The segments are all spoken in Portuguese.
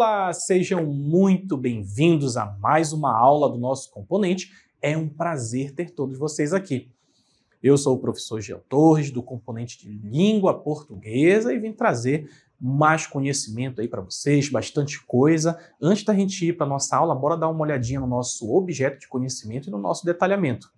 Olá, sejam muito bem-vindos a mais uma aula do nosso componente. É um prazer ter todos vocês aqui. Eu sou o professor Geo Torres, do componente de língua portuguesa, e vim trazer mais conhecimento aí para vocês, bastante coisa. Antes da gente ir para nossa aula, bora dar uma olhadinha no nosso objeto de conhecimento e no nosso detalhamento.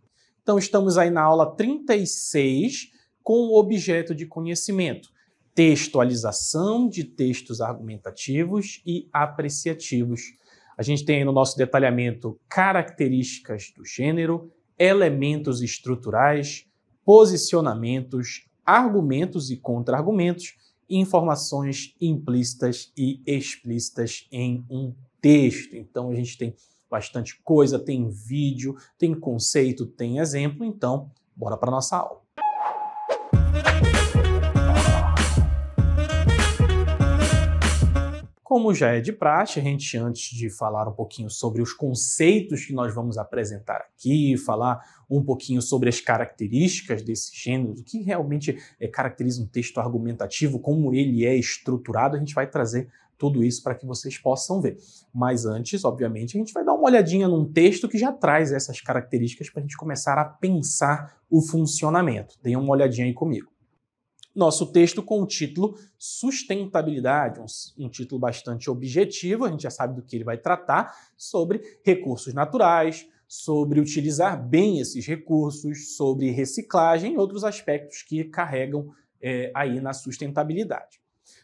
Então, estamos aí na aula 36 com o objeto de conhecimento textualização de textos argumentativos e apreciativos. A gente tem no nosso detalhamento características do gênero, elementos estruturais, posicionamentos, argumentos e contra-argumentos, informações implícitas e explícitas em um texto. Então a gente tem bastante coisa, tem vídeo, tem conceito, tem exemplo. Então, bora para nossa aula. Como já é de praxe, a gente, antes de falar um pouquinho sobre os conceitos que nós vamos apresentar aqui, falar um pouquinho sobre as características desse gênero, o que realmente é, caracteriza um texto argumentativo, como ele é estruturado, a gente vai trazer tudo isso para que vocês possam ver. Mas antes, obviamente, a gente vai dar uma olhadinha num texto que já traz essas características para a gente começar a pensar o funcionamento. Deem uma olhadinha aí comigo. Nosso texto com o título Sustentabilidade, um, um, título bastante objetivo, a gente já sabe do que ele vai tratar, sobre recursos naturais, sobre utilizar bem esses recursos, sobre reciclagem e outros aspectos que carregam é, aí na sustentabilidade.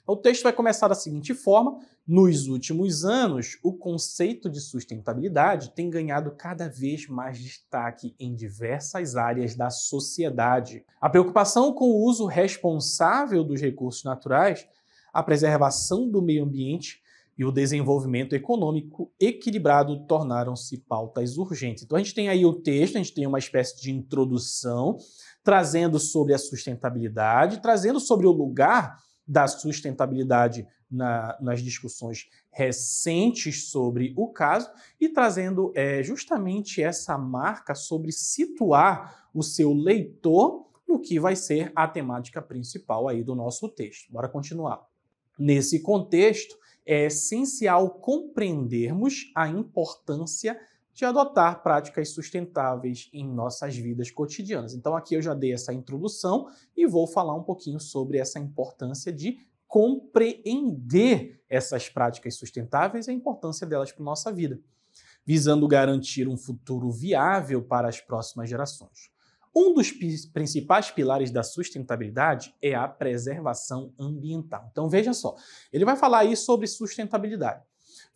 O texto vai começar da seguinte forma: nos últimos anos, o conceito de sustentabilidade tem ganhado cada vez mais destaque em diversas áreas da sociedade. A preocupação com o uso responsável dos recursos naturais, a preservação do meio ambiente e o desenvolvimento econômico equilibrado tornaram-se pautas urgentes. Então a gente tem aí o texto, a gente tem uma espécie de introdução trazendo sobre a sustentabilidade, trazendo sobre o lugar da sustentabilidade na, nas discussões recentes sobre o caso e trazendo é, justamente essa marca sobre situar o seu leitor no que vai ser a temática principal aí do nosso texto. Bora continuar. Nesse contexto, é essencial compreendermos a importância de adotar práticas sustentáveis em nossas vidas cotidianas. Então, aqui eu já dei essa introdução e vou falar um pouquinho sobre essa importância de compreender essas práticas sustentáveis e a importância delas para a nossa vida, visando garantir um futuro viável para as próximas gerações. Um dos principais pilares da sustentabilidade é a preservação ambiental. Então veja só, ele vai falar aí sobre sustentabilidade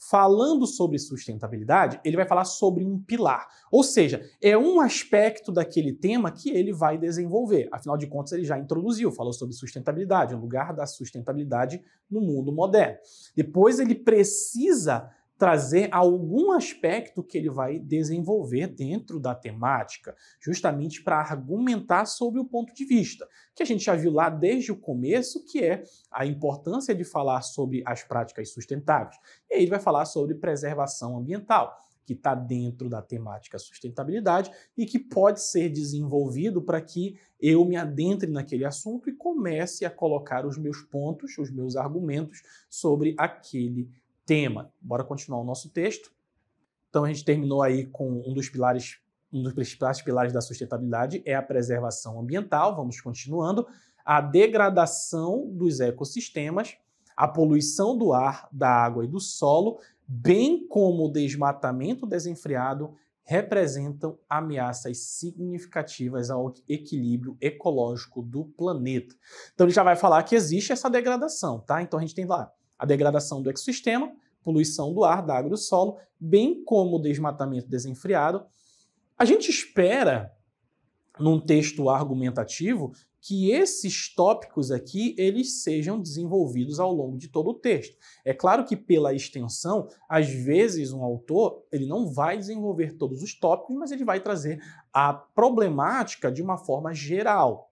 falando sobre sustentabilidade, ele vai falar sobre um pilar. Ou seja, é um aspecto daquele tema que ele vai desenvolver. Afinal de contas, ele já introduziu, falou sobre sustentabilidade, o lugar da sustentabilidade no mundo moderno. Depois ele precisa trazer algum aspecto que ele vai desenvolver dentro da temática, justamente para argumentar sobre o ponto de vista, que a gente já viu lá desde o começo, que é a importância de falar sobre as práticas sustentáveis. E aí ele vai falar sobre preservação ambiental que está dentro da temática sustentabilidade e que pode ser desenvolvido para que eu me adentre naquele assunto e comece a colocar os meus pontos, os meus argumentos sobre aquele tema. Bora continuar o nosso texto. Então a gente terminou aí com um dos pilares, um dos principais pilares da sustentabilidade é a preservação ambiental. Vamos continuando. A degradação dos ecossistemas, a poluição do ar, da água e do solo, bem como o desmatamento desenfreado, representam ameaças significativas ao equilíbrio ecológico do planeta. Então ele já vai falar que existe essa degradação, tá? Então a gente tem lá a degradação do ecossistema, poluição do ar, da água e do solo, bem como o desmatamento desenfreado. A gente espera, num texto argumentativo, que esses tópicos aqui eles sejam desenvolvidos ao longo de todo o texto. É claro que pela extensão, às vezes um autor ele não vai desenvolver todos os tópicos, mas ele vai trazer a problemática de uma forma geral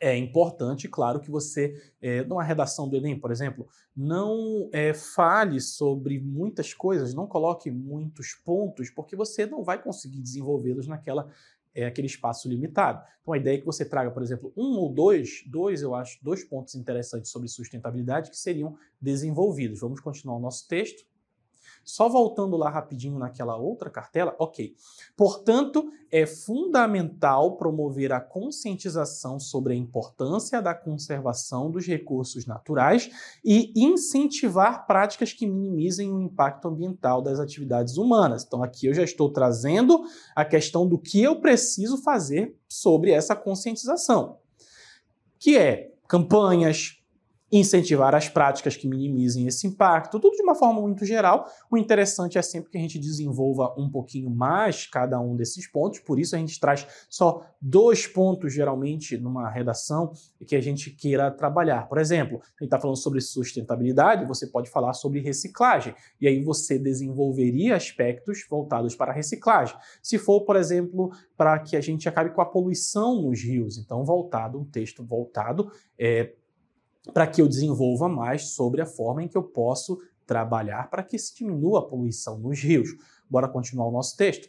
é importante, claro, que você, é, numa redação do Enem, por exemplo, não é, fale sobre muitas coisas, não coloque muitos pontos, porque você não vai conseguir desenvolvê-los naquela é, aquele espaço limitado. Então a ideia é que você traga, por exemplo, um ou dois, dois eu acho, dois pontos interessantes sobre sustentabilidade que seriam desenvolvidos. Vamos continuar o nosso texto. Só voltando lá rapidinho naquela outra cartela, ok. Portanto, é fundamental promover a conscientização sobre a importância da conservação dos recursos naturais e incentivar práticas que minimizem o impacto ambiental das atividades humanas. Então, aqui eu já estou trazendo a questão do que eu preciso fazer sobre essa conscientização, que é campanhas, incentivar as práticas que minimizem esse impacto, tudo de uma forma muito geral. O interessante é sempre que a gente desenvolva um pouquinho mais cada um desses pontos, por isso a gente traz só dois pontos geralmente numa redação que a gente queira trabalhar. Por exemplo, a gente está falando sobre sustentabilidade, você pode falar sobre reciclagem, e aí você desenvolveria aspectos voltados para a reciclagem. Se for, por exemplo, para que a gente acabe com a poluição nos rios, então voltado, um texto voltado é, para que eu desenvolva mais sobre a forma em que eu posso trabalhar para que se diminua a poluição nos rios. Bora continuar o nosso texto.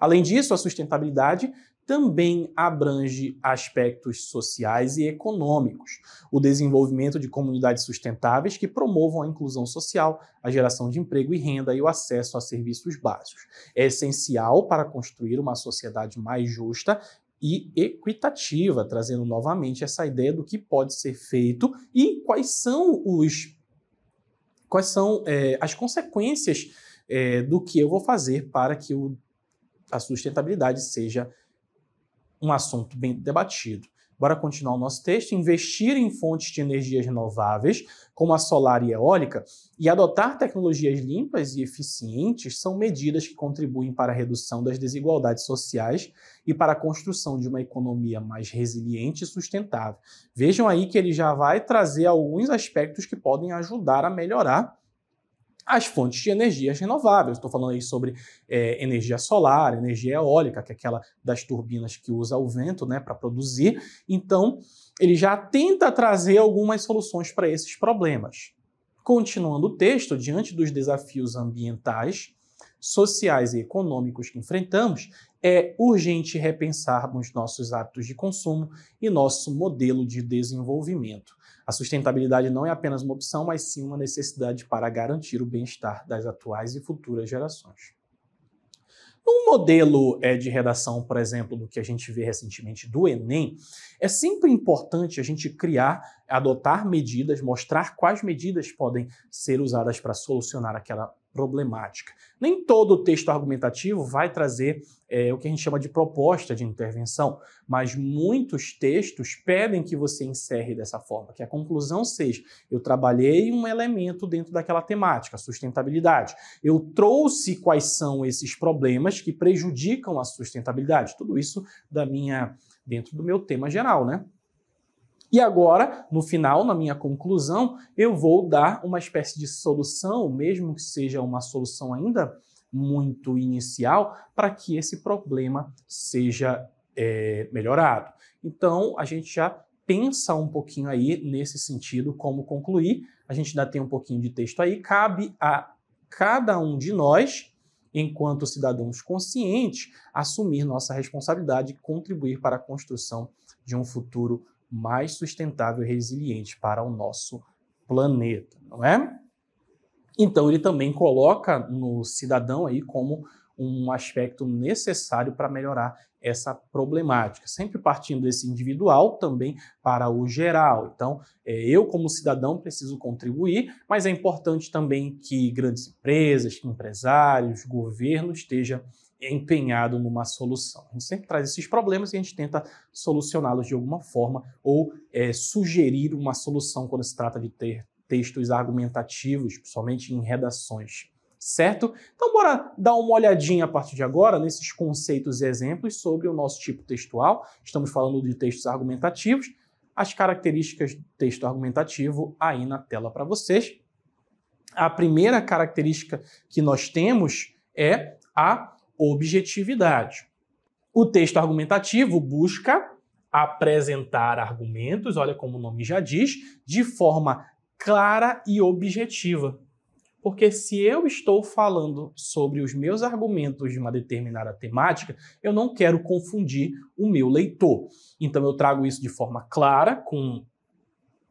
Além disso, a sustentabilidade também abrange aspectos sociais e econômicos, o desenvolvimento de comunidades sustentáveis que promovam a inclusão social, a geração de emprego e renda e o acesso a serviços básicos. É essencial para construir uma sociedade mais justa e equitativa, trazendo novamente essa ideia do que pode ser feito e quais são os quais são é, as consequências é, do que eu vou fazer para que o, a sustentabilidade seja um assunto bem debatido. Bora continuar o nosso texto. Investir em fontes de energias renováveis, como a solar e eólica, e adotar tecnologias limpas e eficientes são medidas que contribuem para a redução das desigualdades sociais e para a construção de uma economia mais resiliente e sustentável. Vejam aí que ele já vai trazer alguns aspectos que podem ajudar a melhorar as fontes de energias renováveis. Estou falando aí sobre é, energia solar, energia eólica, que é aquela das turbinas que usa o vento né, para produzir. Então, ele já tenta trazer algumas soluções para esses problemas. Continuando o texto, diante dos desafios ambientais, sociais e econômicos que enfrentamos, é urgente repensarmos nossos hábitos de consumo e nosso modelo de desenvolvimento. A sustentabilidade não é apenas uma opção, mas sim uma necessidade para garantir o bem-estar das atuais e futuras gerações. Num modelo é, de redação, por exemplo, do que a gente vê recentemente do Enem, é sempre importante a gente criar, adotar medidas, mostrar quais medidas podem ser usadas para solucionar aquela problemática. Nem todo o texto argumentativo vai trazer é, o que a gente chama de proposta de intervenção, mas muitos textos pedem que você encerre dessa forma, que a conclusão seja: eu trabalhei um elemento dentro daquela temática, sustentabilidade. Eu trouxe quais são esses problemas que prejudicam a sustentabilidade. Tudo isso da minha dentro do meu tema geral, né? E agora, no final, na minha conclusão, eu vou dar uma espécie de solução, mesmo que seja uma solução ainda muito inicial, para que esse problema seja é, melhorado. Então, a gente já pensa um pouquinho aí nesse sentido, como concluir. A gente ainda tem um pouquinho de texto aí. Cabe a cada um de nós enquanto cidadãos conscientes, assumir nossa responsabilidade e contribuir para a construção de um futuro mais sustentável e resiliente para o nosso planeta, não é? Então ele também coloca no cidadão aí como um aspecto necessário para melhorar essa problemática, sempre partindo desse individual também para o geral. Então, é, eu como cidadão preciso contribuir, mas é importante também que grandes empresas, empresários, governo estejam empenhado numa solução. A gente sempre traz esses problemas e a gente tenta solucioná-los de alguma forma ou é, sugerir uma solução quando se trata de ter textos argumentativos, principalmente em redações. Certo? Então, bora dar uma olhadinha a partir de agora nesses conceitos e exemplos sobre o nosso tipo textual. Estamos falando de textos argumentativos. As características do texto argumentativo aí na tela para vocês. A primeira característica que nós temos é a objetividade. O texto argumentativo busca apresentar argumentos, olha como o nome já diz, de forma clara e objetiva. Porque se eu estou falando sobre os meus argumentos de uma determinada temática, eu não quero confundir o meu leitor. Então eu trago isso de forma clara, com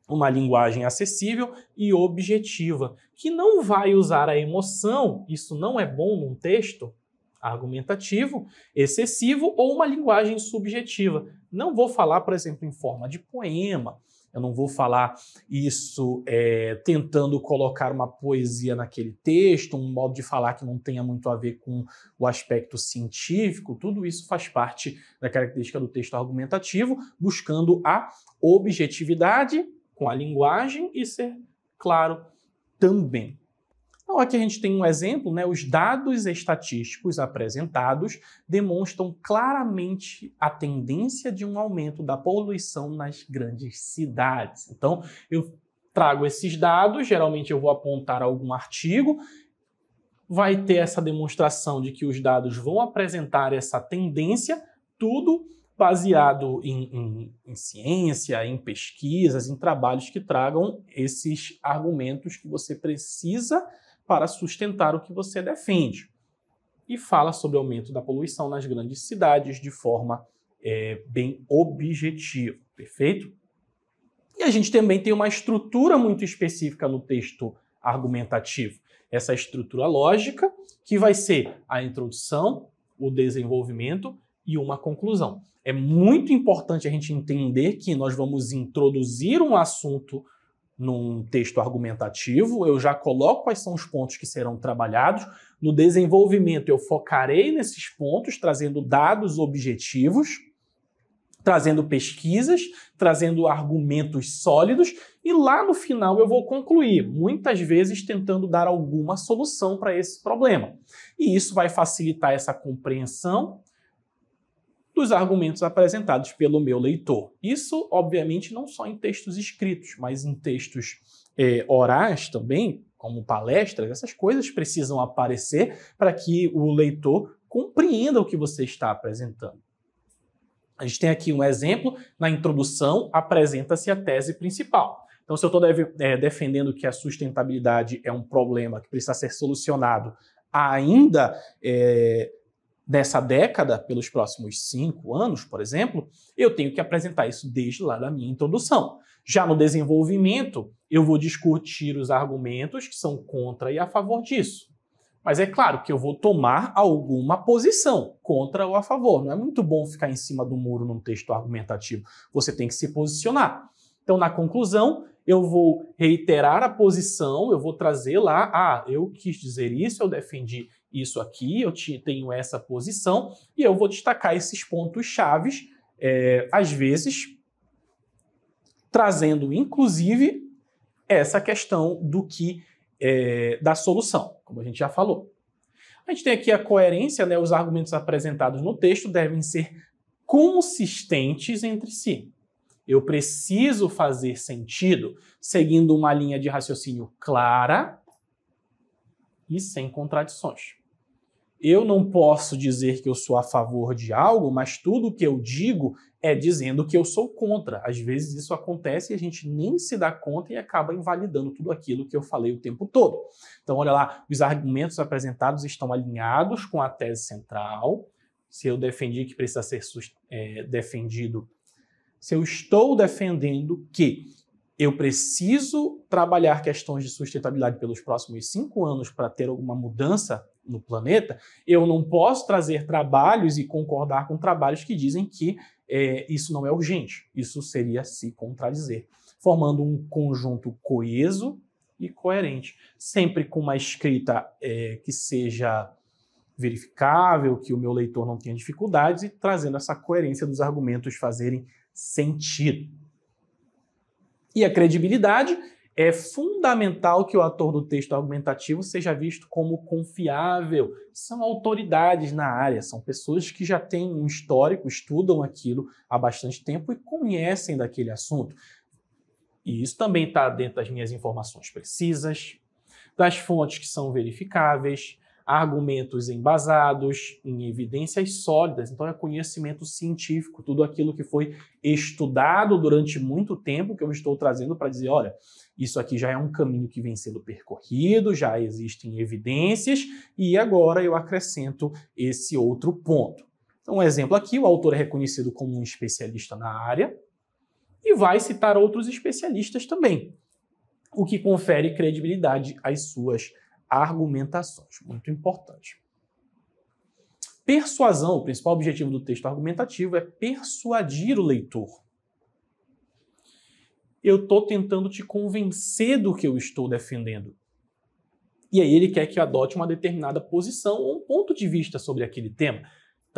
uma linguagem acessível e objetiva, que não vai usar a emoção, isso não é bom num texto, argumentativo, excessivo ou uma linguagem subjetiva. Não vou falar, por exemplo, em forma de poema, eu não vou falar isso é, tentando colocar uma poesia naquele texto, um modo de falar que não tenha muito a ver com o aspecto científico. Tudo isso faz parte da característica do texto argumentativo, buscando a objetividade com a linguagem e ser claro também. Então, aqui a gente tem um exemplo, né? Os dados estatísticos apresentados demonstram claramente a tendência de um aumento da poluição nas grandes cidades. Então, eu trago esses dados, geralmente eu vou apontar algum artigo, vai ter essa demonstração de que os dados vão apresentar essa tendência, tudo baseado em, em, em, ciência, em pesquisas, em trabalhos que tragam esses argumentos que você precisa para sustentar o que você defende. E fala sobre o aumento da poluição nas grandes cidades de forma é, bem objetiva, perfeito? E a gente também tem uma estrutura muito específica no texto argumentativo. Essa estrutura lógica, que vai ser a introdução, o desenvolvimento e uma conclusão. É muito importante a gente entender que nós vamos introduzir um assunto num texto argumentativo, eu já coloco quais são os pontos que serão trabalhados. No desenvolvimento, eu focarei nesses pontos, trazendo dados objetivos, trazendo pesquisas, trazendo argumentos sólidos, e lá no final eu vou concluir, muitas vezes tentando dar alguma solução para esse problema. E isso vai facilitar essa compreensão dos argumentos apresentados pelo meu leitor. Isso, obviamente, não só em textos escritos, mas em textos é, orais também, como palestras, essas coisas precisam aparecer para que o leitor compreenda o que você está apresentando. A gente tem aqui um exemplo, na introdução apresenta-se a tese principal. Então, se eu estou é, defendendo que a sustentabilidade é um problema que precisa ser solucionado ainda é, dessa década, pelos próximos cinco anos, por exemplo, eu tenho que apresentar isso desde lá da minha introdução. Já no desenvolvimento, eu vou discutir os argumentos que são contra e a favor disso. Mas é claro que eu vou tomar alguma posição contra ou a favor. Não é muito bom ficar em cima do muro num texto argumentativo. Você tem que se posicionar. Então, na conclusão, eu vou reiterar a posição, eu vou trazer lá, ah, eu quis dizer isso, eu defendi isso aqui, eu te, tenho essa posição, e eu vou destacar esses pontos chaves, é, às vezes trazendo inclusive essa questão do que é, da solução, como a gente já falou. A gente tem aqui a coerência, né? Os argumentos apresentados no texto devem ser consistentes entre si. Eu preciso fazer sentido seguindo uma linha de raciocínio clara e sem contradições. Eu não posso dizer que eu sou a favor de algo, mas tudo que eu digo é dizendo que eu sou contra. Às vezes isso acontece e a gente nem se dá conta e acaba invalidando tudo aquilo que eu falei o tempo todo. Então, olha lá, os argumentos apresentados estão alinhados com a tese central. Se eu defendi que precisa ser é, defendido, se eu estou defendendo que eu preciso trabalhar questões de sustentabilidade pelos próximos cinco anos para ter alguma mudança no planeta, eu não posso trazer trabalhos e concordar com trabalhos que dizem que é, isso não é urgente. Isso seria se contradizer, formando um conjunto coeso e coerente, sempre com uma escrita é, que seja verificável, que o meu leitor não tenha dificuldades e trazendo essa coerência dos argumentos fazerem sentido. E a credibilidade é fundamental que o ator do texto argumentativo seja visto como confiável. São autoridades na área, são pessoas que já têm um histórico, estudam aquilo há bastante tempo e conhecem daquele assunto. E isso também está dentro das minhas informações precisas, das fontes que são verificáveis, argumentos embasados, em evidências sólidas. Então, é conhecimento científico, tudo aquilo que foi estudado durante muito tempo que eu estou trazendo para dizer: olha, isso aqui já é um caminho que vem sendo percorrido, já existem evidências, e agora eu acrescento esse outro ponto. Então, um exemplo aqui: o autor é reconhecido como um especialista na área e vai citar outros especialistas também, o que confere credibilidade às suas argumentações. Muito importante. Persuasão, o principal objetivo do texto argumentativo é persuadir o leitor. Eu estou tentando te convencer do que eu estou defendendo. E aí ele quer que eu adote uma determinada posição ou um ponto de vista sobre aquele tema.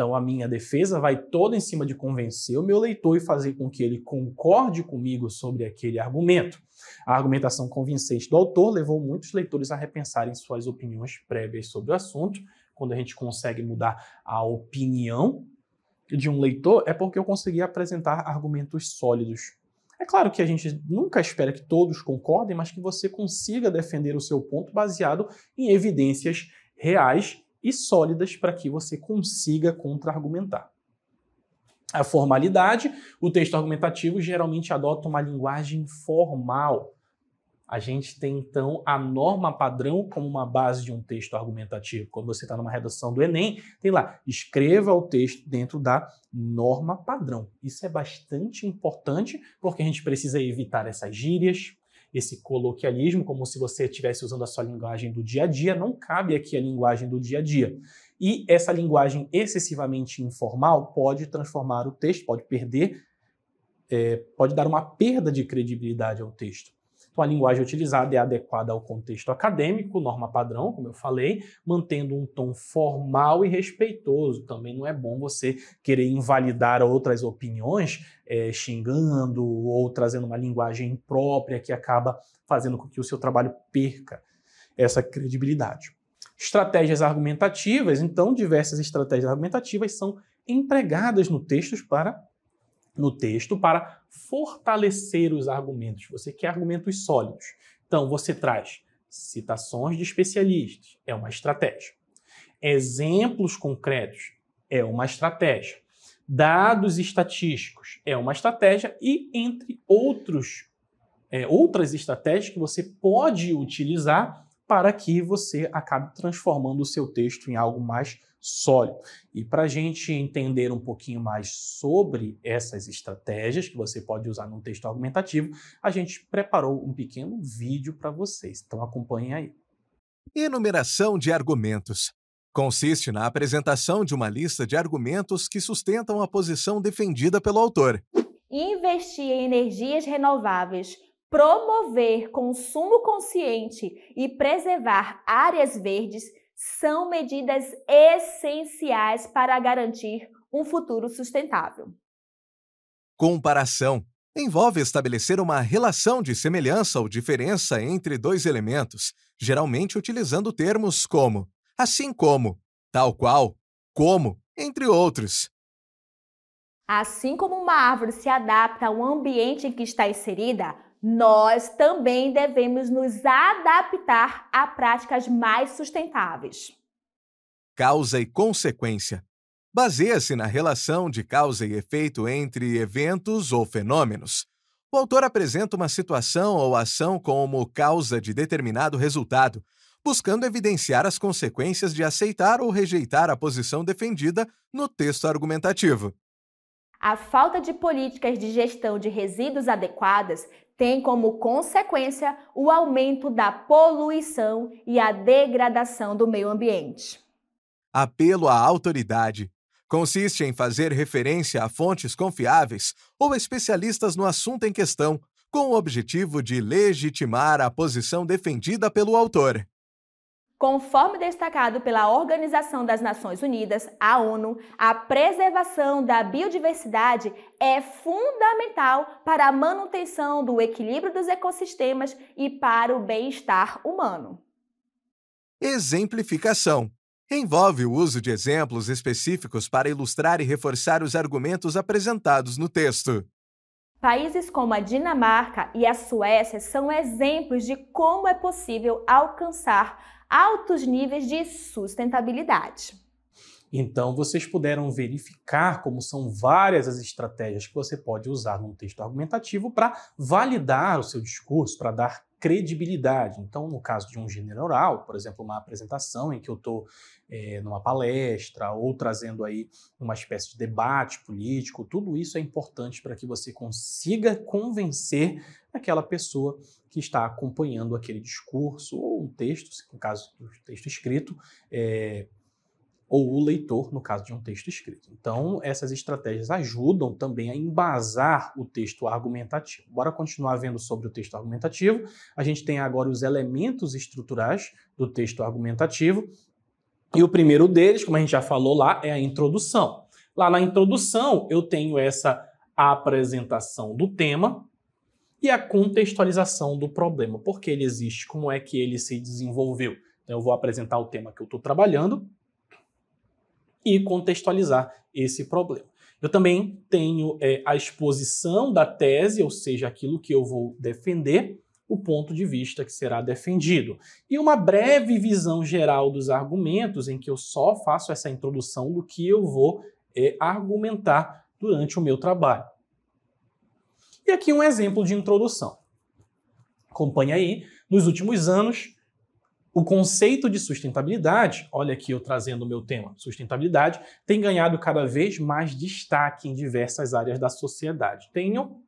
Então a minha defesa vai toda em cima de convencer o meu leitor e fazer com que ele concorde comigo sobre aquele argumento. A argumentação convincente do autor levou muitos leitores a repensarem suas opiniões prévias sobre o assunto. Quando a gente consegue mudar a opinião de um leitor, é porque eu consegui apresentar argumentos sólidos. É claro que a gente nunca espera que todos concordem, mas que você consiga defender o seu ponto baseado em evidências reais e sólidas para que você consiga contra-argumentar. A formalidade, o texto argumentativo geralmente adota uma linguagem formal. A gente tem então a norma padrão como uma base de um texto argumentativo. Quando você está numa redação do Enem, tem lá, escreva o texto dentro da norma padrão. Isso é bastante importante porque a gente precisa evitar essas gírias, esse coloquialismo, como se você estivesse usando a sua linguagem do dia a dia. Não cabe aqui a linguagem do dia a dia. E essa linguagem excessivamente informal pode transformar o texto, pode perder, é, pode dar uma perda de credibilidade ao texto. Então, a linguagem utilizada é adequada ao contexto acadêmico, norma padrão, como eu falei, mantendo um tom formal e respeitoso. Também não é bom você querer invalidar outras opiniões, é, xingando ou trazendo uma linguagem imprópria que acaba fazendo com que o seu trabalho perca essa credibilidade. Estratégias argumentativas, então, diversas estratégias argumentativas são empregadas no texto para no texto para fortalecer os argumentos. Você quer argumentos sólidos. Então, você traz citações de especialistas, é uma estratégia. Exemplos concretos, é uma estratégia. Dados estatísticos, é uma estratégia. E entre outros, é, outras estratégias que você pode utilizar para que você acabe transformando o seu texto em algo mais sólido. E para a gente entender um pouquinho mais sobre essas estratégias que você pode usar no texto argumentativo, a gente preparou um pequeno vídeo para vocês. Então acompanhem aí. Enumeração de argumentos. Consiste na apresentação de uma lista de argumentos que sustentam a posição defendida pelo autor. Investir em energias renováveis, promover consumo consciente e preservar áreas verdes são medidas essenciais para garantir um futuro sustentável. Comparação envolve estabelecer uma relação de semelhança ou diferença entre dois elementos, geralmente utilizando termos como, assim como, tal qual, como, entre outros. Assim como uma árvore se adapta ao ambiente em que está inserida, nós também devemos nos adaptar a práticas mais sustentáveis. Causa e consequência baseia-se na relação de causa e efeito entre eventos ou fenômenos. O autor apresenta uma situação ou ação como causa de determinado resultado, buscando evidenciar as consequências de aceitar ou rejeitar a posição defendida no texto argumentativo. A falta de políticas de gestão de resíduos adequadas tem como consequência o aumento da poluição e a degradação do meio ambiente. Apelo à autoridade consiste em fazer referência a fontes confiáveis ou especialistas no assunto em questão, com o objetivo de legitimar a posição defendida pelo autor. Conforme destacado pela Organização das Nações Unidas, a ONU, a preservação da biodiversidade é fundamental para a manutenção do equilíbrio dos ecossistemas e para o bem-estar humano. Exemplificação envolve o uso de exemplos específicos para ilustrar e reforçar os argumentos apresentados no texto. Países como a Dinamarca e a Suécia são exemplos de como é possível alcançar altos níveis de sustentabilidade. Então, vocês puderam verificar como são várias as estratégias que você pode usar num texto argumentativo para validar o seu discurso, para dar credibilidade. Então, no caso de um gênero oral, por exemplo, uma apresentação em que eu estou eh, é, numa palestra ou trazendo aí uma espécie de debate político, tudo isso é importante para que você consiga convencer aquela pessoa que está acompanhando aquele discurso ou um texto, no caso do texto escrito, é, ou o leitor, no caso de um texto escrito. Então, essas estratégias ajudam também a embasar o texto argumentativo. Bora continuar vendo sobre o texto argumentativo. A gente tem agora os elementos estruturais do texto argumentativo. E o primeiro deles, como a gente já falou lá, é a introdução. Lá na introdução, eu tenho essa apresentação do tema, e a contextualização do problema. Por que ele existe? Como é que ele se desenvolveu? Então, eu vou apresentar o tema que eu estou trabalhando e contextualizar esse problema. Eu também tenho é, a exposição da tese, ou seja, aquilo que eu vou defender, o ponto de vista que será defendido, e uma breve visão geral dos argumentos, em que eu só faço essa introdução do que eu vou é, argumentar durante o meu trabalho. E aqui um exemplo de introdução. Acompanhe aí, nos últimos anos, o conceito de sustentabilidade, olha aqui eu trazendo o meu tema, sustentabilidade, tem ganhado cada vez mais destaque em diversas áreas da sociedade. Tenho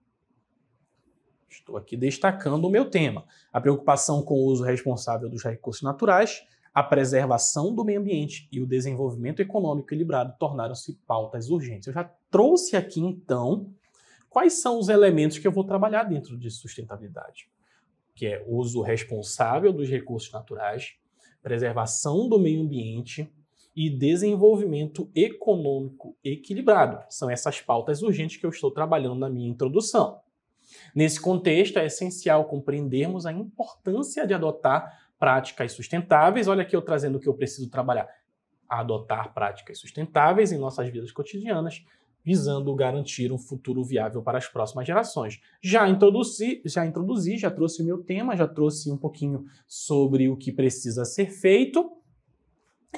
Estou aqui destacando o meu tema: a preocupação com o uso responsável dos recursos naturais, a preservação do meio ambiente e o desenvolvimento econômico equilibrado tornaram-se pautas urgentes. Eu já trouxe aqui então quais são os elementos que eu vou trabalhar dentro de sustentabilidade que é uso responsável dos recursos naturais, preservação do meio ambiente e desenvolvimento econômico equilibrado. São essas pautas urgentes que eu estou trabalhando na minha introdução. Nesse contexto, é essencial compreendermos a importância de adotar práticas sustentáveis. Olha aqui eu trazendo o que eu preciso trabalhar. Adotar práticas sustentáveis em nossas vidas cotidianas visando garantir um futuro viável para as próximas gerações. Já introduzi, já introduzi, já trouxe o meu tema, já trouxe um pouquinho sobre o que precisa ser feito.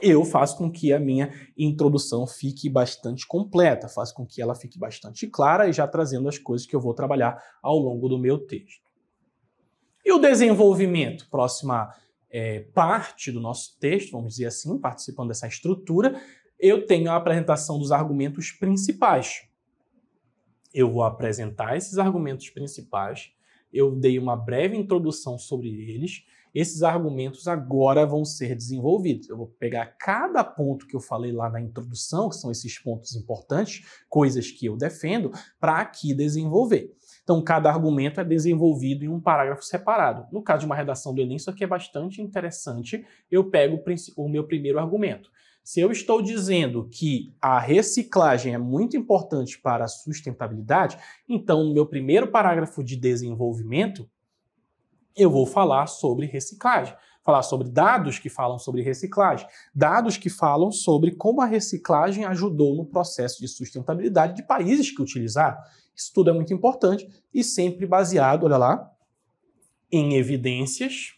Eu faço com que a minha introdução fique bastante completa, faço com que ela fique bastante clara e já trazendo as coisas que eu vou trabalhar ao longo do meu texto. E o desenvolvimento, próxima é, parte do nosso texto, vamos dizer assim, participando dessa estrutura, eu tenho a apresentação dos argumentos principais. Eu vou apresentar esses argumentos principais, eu dei uma breve introdução sobre eles, esses argumentos agora vão ser desenvolvidos. Eu vou pegar cada ponto que eu falei lá na introdução, que são esses pontos importantes, coisas que eu defendo, para aqui desenvolver. Então, cada argumento é desenvolvido em um parágrafo separado. No caso de uma redação do Enem, isso aqui é bastante interessante. Eu pego o meu primeiro argumento. Se eu estou dizendo que a reciclagem é muito importante para a sustentabilidade, então no meu primeiro parágrafo de desenvolvimento, eu vou falar sobre reciclagem falar sobre dados que falam sobre reciclagem, dados que falam sobre como a reciclagem ajudou no processo de sustentabilidade de países que utilizaram. Isso tudo é muito importante e sempre baseado, olha lá, em evidências,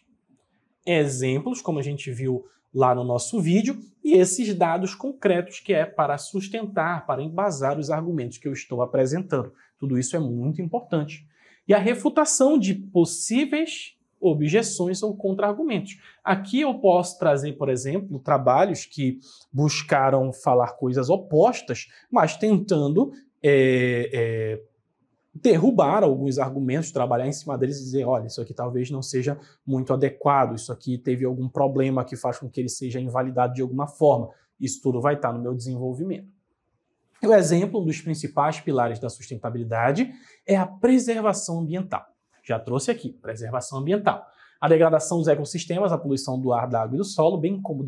exemplos, como a gente viu lá no nosso vídeo e esses dados concretos que é para sustentar, para embasar os argumentos que eu estou apresentando. Tudo isso é muito importante. E a refutação de possíveis objeções ou contra-argumentos. Aqui eu posso trazer, por exemplo, trabalhos que buscaram falar coisas opostas, mas tentando é, é, derrubar alguns argumentos, trabalhar em cima deles e dizer, olha, isso aqui talvez não seja muito adequado, isso aqui teve algum problema que faz com que ele seja invalidado de alguma forma. Isso tudo vai estar no meu desenvolvimento. O exemplo, um dos principais pilares da sustentabilidade é a preservação ambiental. Já trouxe aqui, preservação ambiental. A degradação dos ecossistemas, a poluição do ar, da água e do solo, bem como o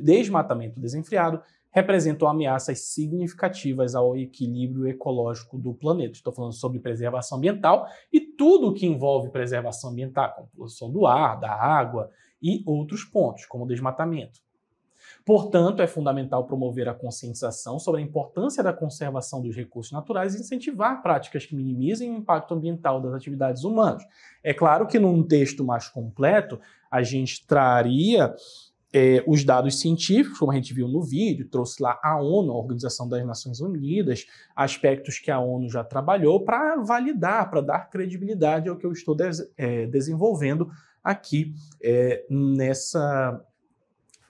desmatamento desenfreado, representam ameaças significativas ao equilíbrio ecológico do planeta. Estou falando sobre preservação ambiental e tudo o que envolve preservação ambiental, como poluição do ar, da água e outros pontos, como desmatamento. Portanto, é fundamental promover a conscientização sobre a importância da conservação dos recursos naturais e incentivar práticas que minimizem o impacto ambiental das atividades humanas. É claro que num texto mais completo, a gente traria é, os dados científicos, como a gente viu no vídeo, trouxe lá a ONU, a Organização das Nações Unidas, aspectos que a ONU já trabalhou para validar, para dar credibilidade ao que eu estou des é, desenvolvendo aqui é, nessa,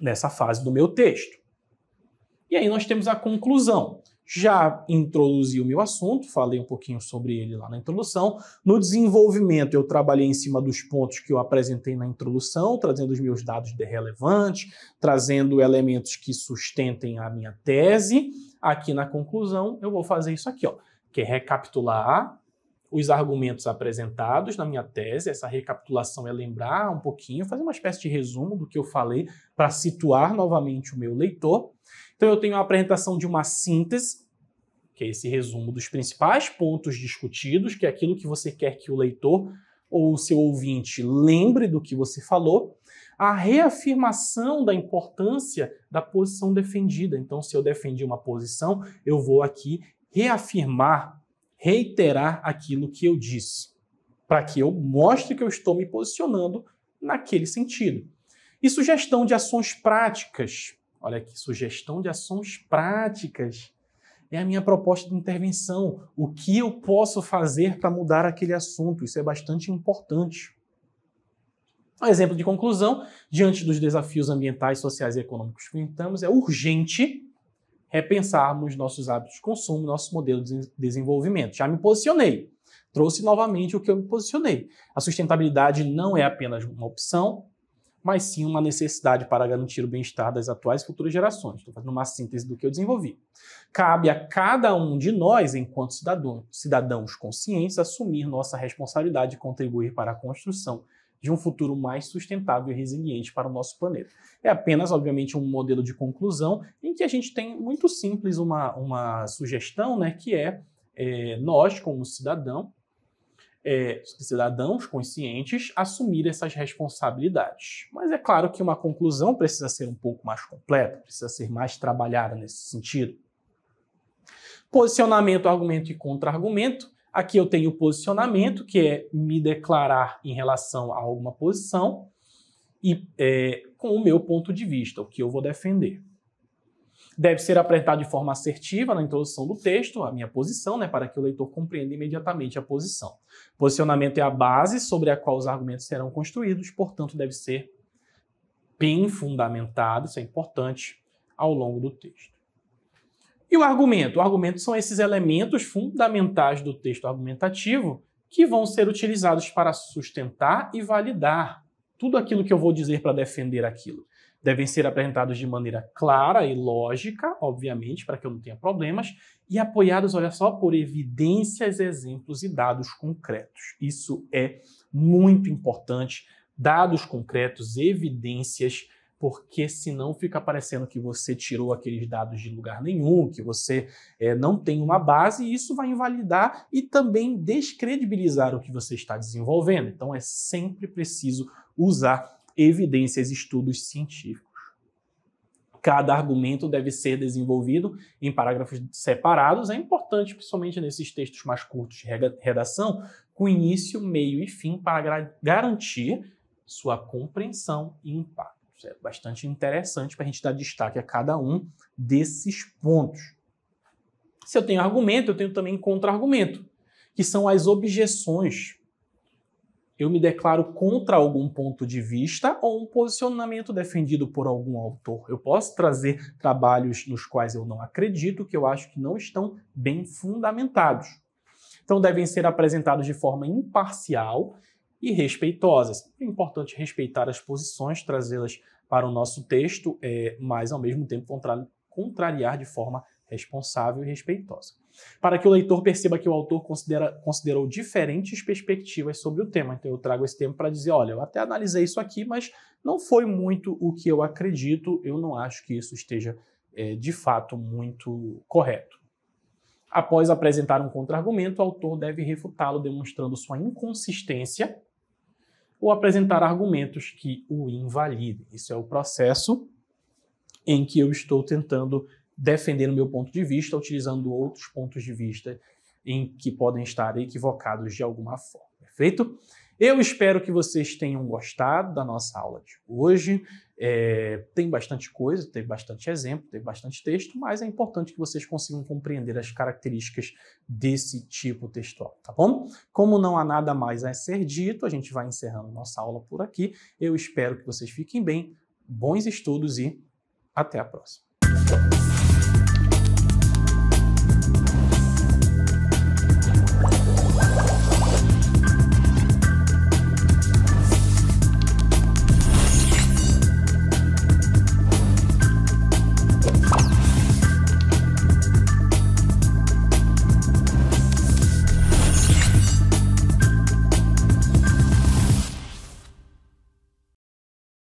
nessa fase do meu texto. E aí nós temos a conclusão já introduzi o meu assunto, falei um pouquinho sobre ele lá na introdução. No desenvolvimento, eu trabalhei em cima dos pontos que eu apresentei na introdução, trazendo os meus dados de relevante, trazendo elementos que sustentem a minha tese. Aqui na conclusão, eu vou fazer isso aqui, ó, que é recapitular, os argumentos apresentados na minha tese, essa recapitulação é lembrar um pouquinho, fazer uma espécie de resumo do que eu falei para situar novamente o meu leitor. Então eu tenho a apresentação de uma síntese, que é esse resumo dos principais pontos discutidos, que é aquilo que você quer que o leitor ou o seu ouvinte lembre do que você falou, a reafirmação da importância da posição defendida. Então, se eu defendi uma posição, eu vou aqui reafirmar reiterar aquilo que eu disse, para que eu mostre que eu estou me posicionando naquele sentido. E sugestão de ações práticas. Olha aqui, sugestão de ações práticas. É a minha proposta de intervenção. O que eu posso fazer para mudar aquele assunto? Isso é bastante importante. Um exemplo de conclusão: diante dos desafios ambientais, sociais e econômicos que enfrentamos, é urgente repensarmos nossos hábitos de consumo, nosso modelo de desenvolvimento. Já me posicionei. Trouxe novamente o que eu me posicionei. A sustentabilidade não é apenas uma opção, mas sim uma necessidade para garantir o bem-estar das atuais e futuras gerações. Estou fazendo uma síntese do que eu desenvolvi. Cabe a cada um de nós, enquanto cidadão, cidadãos conscientes, assumir nossa responsabilidade e contribuir para a construção de um futuro mais sustentável e resiliente para o nosso planeta. É apenas, obviamente, um modelo de conclusão em que a gente tem muito simples uma, uma sugestão, né, que é, é nós, como cidadão, é, cidadãos conscientes, assumir essas responsabilidades. Mas é claro que uma conclusão precisa ser um pouco mais completa, precisa ser mais trabalhada nesse sentido. Posicionamento, argumento e contra-argumento Aqui eu tenho o posicionamento, que é me declarar em relação a alguma posição e é, com o meu ponto de vista, o que eu vou defender. Deve ser apresentado de forma assertiva na introdução do texto, a minha posição, né, para que o leitor compreenda imediatamente a posição. Posicionamento é a base sobre a qual os argumentos serão construídos, portanto, deve ser bem fundamentado, isso é importante, ao longo do texto. E o argumento? O argumento são esses elementos fundamentais do texto argumentativo que vão ser utilizados para sustentar e validar tudo aquilo que eu vou dizer para defender aquilo. Devem ser apresentados de maneira clara e lógica, obviamente, para que eu não tenha problemas, e apoiados, olha só, por evidências, exemplos e dados concretos. Isso é muito importante. Dados concretos, evidências, porque senão fica parecendo que você tirou aqueles dados de lugar nenhum, que você é, não tem uma base, e isso vai invalidar e também descredibilizar o que você está desenvolvendo. Então é sempre preciso usar evidências, estudos científicos. Cada argumento deve ser desenvolvido em parágrafos separados. É importante, principalmente nesses textos mais curtos de redação, com início, meio e fim, para garantir sua compreensão e impacto. É bastante interessante para a gente dar destaque a cada um desses pontos. Se eu tenho argumento, eu tenho também contra-argumento, que são as objeções. Eu me declaro contra algum ponto de vista ou um posicionamento defendido por algum autor. Eu posso trazer trabalhos nos quais eu não acredito, que eu acho que não estão bem fundamentados. Então, devem ser apresentados de forma imparcial e respeitosas. É importante respeitar as posições, trazê-las para o nosso texto, é, mas ao mesmo tempo contrariar de forma responsável e respeitosa. Para que o leitor perceba que o autor considera, considerou diferentes perspectivas sobre o tema. Então eu trago esse tema para dizer, olha, eu até analisei isso aqui, mas não foi muito o que eu acredito, eu não acho que isso esteja é, de fato muito correto. Após apresentar um contra-argumento, o autor deve refutá-lo demonstrando sua inconsistência ou apresentar argumentos que o invalidem. Isso é o processo em que eu estou tentando defender o meu ponto de vista, utilizando outros pontos de vista em que podem estar equivocados de alguma forma. Perfeito? Eu espero que vocês tenham gostado da nossa aula de hoje. É, tem bastante coisa, tem bastante exemplo, tem bastante texto, mas é importante que vocês consigam compreender as características desse tipo textual, tá bom? Como não há nada mais a ser dito, a gente vai encerrando nossa aula por aqui. Eu espero que vocês fiquem bem, bons estudos e até a próxima.